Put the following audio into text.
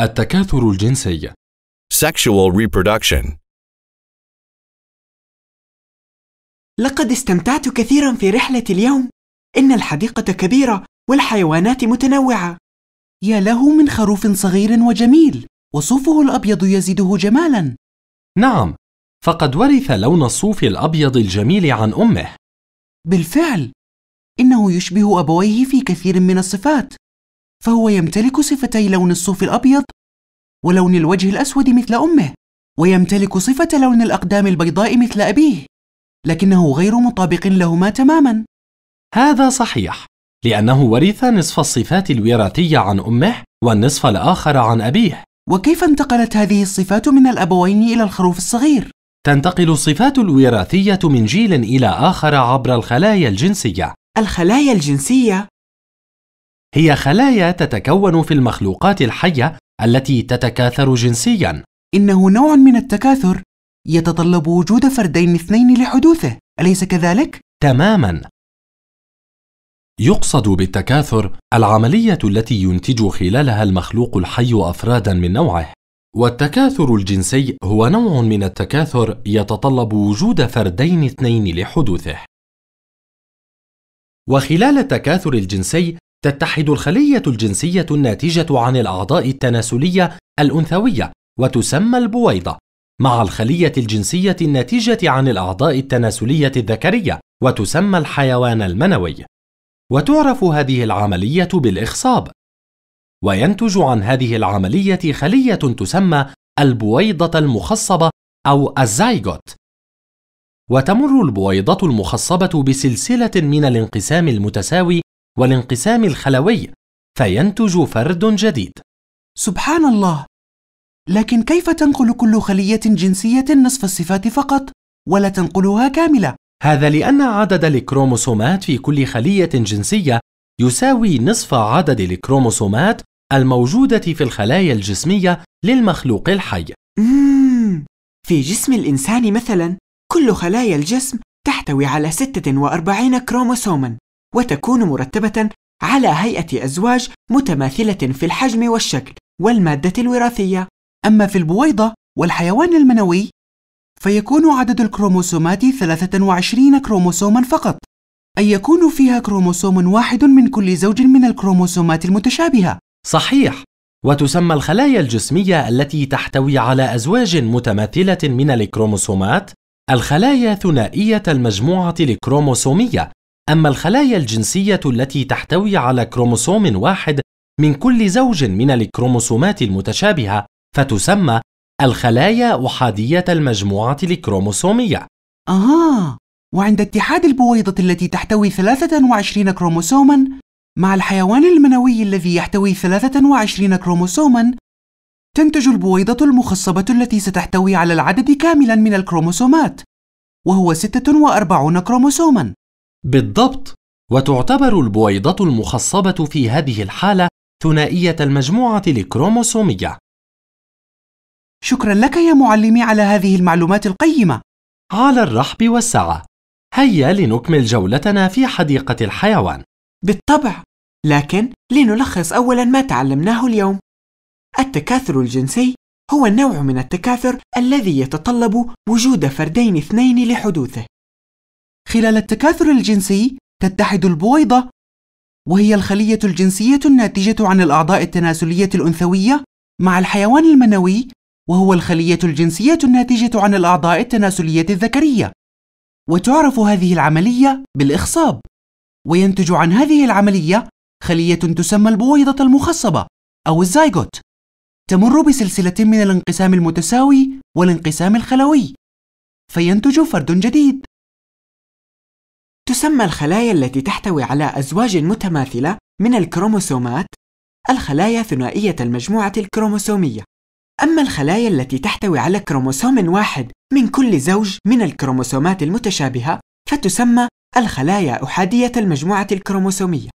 التكاثر الجنسي Sexual reproduction لقد استمتعت كثيرا في رحلة اليوم إن الحديقة كبيرة والحيوانات متنوعة يا له من خروف صغير وجميل وصوفه الأبيض يزيده جمالا نعم فقد ورث لون الصوف الأبيض الجميل عن أمه بالفعل إنه يشبه أبويه في كثير من الصفات فهو يمتلك صفتي لون الصوف الأبيض ولون الوجه الأسود مثل أمه ويمتلك صفة لون الأقدام البيضاء مثل أبيه لكنه غير مطابق لهما تماما هذا صحيح لأنه ورث نصف الصفات الوراثية عن أمه والنصف الآخر عن أبيه وكيف انتقلت هذه الصفات من الأبوين إلى الخروف الصغير؟ تنتقل الصفات الوراثية من جيل إلى آخر عبر الخلايا الجنسية الخلايا الجنسية هي خلايا تتكون في المخلوقات الحية التي تتكاثر جنسياً. إنه نوع من التكاثر يتطلب وجود فردين اثنين لحدوثه، أليس كذلك؟ تماماً. يقصد بالتكاثر العملية التي ينتج خلالها المخلوق الحي أفراداً من نوعه. والتكاثر الجنسي هو نوع من التكاثر يتطلب وجود فردين اثنين لحدوثه. وخلال التكاثر الجنسي تتحد الخلية الجنسية الناتجة عن الأعضاء التناسلية الأنثوية وتسمى البويضة مع الخلية الجنسية الناتجة عن الأعضاء التناسلية الذكرية وتسمى الحيوان المنوي وتعرف هذه العملية بالإخصاب وينتج عن هذه العملية خلية تسمى البويضة المخصبة أو الزايغوت وتمر البويضة المخصبة بسلسلة من الانقسام المتساوي والانقسام الخلوي فينتج فرد جديد سبحان الله لكن كيف تنقل كل خليه جنسيه نصف الصفات فقط ولا تنقلها كامله هذا لان عدد الكروموسومات في كل خليه جنسيه يساوي نصف عدد الكروموسومات الموجوده في الخلايا الجسميه للمخلوق الحي مم. في جسم الانسان مثلا كل خلايا الجسم تحتوي على 46 كروموسوما وتكون مرتبة على هيئة أزواج متماثلة في الحجم والشكل والمادة الوراثية. أما في البويضة والحيوان المنوي فيكون عدد الكروموسومات 23 كروموسوما فقط، أي يكون فيها كروموسوم واحد من كل زوج من الكروموسومات المتشابهة. صحيح، وتسمى الخلايا الجسمية التي تحتوي على أزواج متماثلة من الكروموسومات الخلايا ثنائية المجموعة الكروموسومية، أما الخلايا الجنسية التي تحتوي على كروموسوم واحد من كل زوج من الكروموسومات المتشابهة فتسمى الخلايا أحادية المجموعة الكروموسومية. آه، وعند اتحاد البويضة التي تحتوي 23 كروموسوماً مع الحيوان المنوي الذي يحتوي 23 كروموسوماً، تنتج البويضة المخصبة التي ستحتوي على العدد كاملاً من الكروموسومات، وهو 46 كروموسوماً. بالضبط وتعتبر البويضة المخصبة في هذه الحالة ثنائية المجموعة الكروموسومية شكرا لك يا معلمي على هذه المعلومات القيمة على الرحب والسعة هيا لنكمل جولتنا في حديقة الحيوان بالطبع لكن لنلخص أولا ما تعلمناه اليوم التكاثر الجنسي هو النوع من التكاثر الذي يتطلب وجود فردين اثنين لحدوثه خلال التكاثر الجنسي تتحد البويضة وهي الخلية الجنسية الناتجة عن الأعضاء التناسلية الأنثوية مع الحيوان المنوي وهو الخلية الجنسية الناتجة عن الأعضاء التناسلية الذكرية وتعرف هذه العملية بالإخصاب وينتج عن هذه العملية خلية تسمى البويضة المخصبة أو الزايغوت تمر بسلسلة من الانقسام المتساوي والانقسام الخلوي فينتج فرد جديد تسمى الخلايا التي تحتوي على أزواج متماثلة من الكروموسومات الخلايا ثنائية المجموعة الكروموسومية. أما الخلايا التي تحتوي على كروموسوم واحد من كل زوج من الكروموسومات المتشابهة فتسمى الخلايا أحادية المجموعة الكروموسومية.